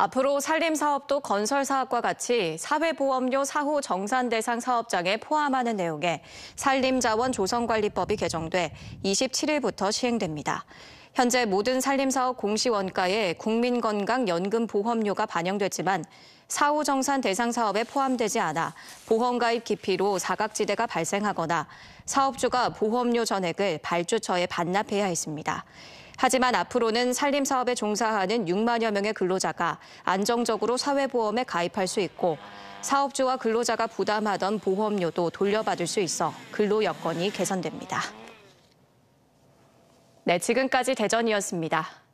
앞으로 산림사업도 건설사업과 같이 사회보험료 사후 정산 대상 사업장에 포함하는 내용의 산림자원 조성관리법이 개정돼 27일부터 시행됩니다. 현재 모든 산림사업 공시원가에 국민건강연금보험료가 반영됐지만 사후 정산 대상 사업에 포함되지 않아 보험가입 기피로 사각지대가 발생하거나 사업주가 보험료 전액을 발주처에 반납해야 했습니다. 하지만 앞으로는 산림 사업에 종사하는 6만여 명의 근로자가 안정적으로 사회보험에 가입할 수 있고 사업주와 근로자가 부담하던 보험료도 돌려받을 수 있어 근로 여건이 개선됩니다. 네, 지금까지 대전이었습니다.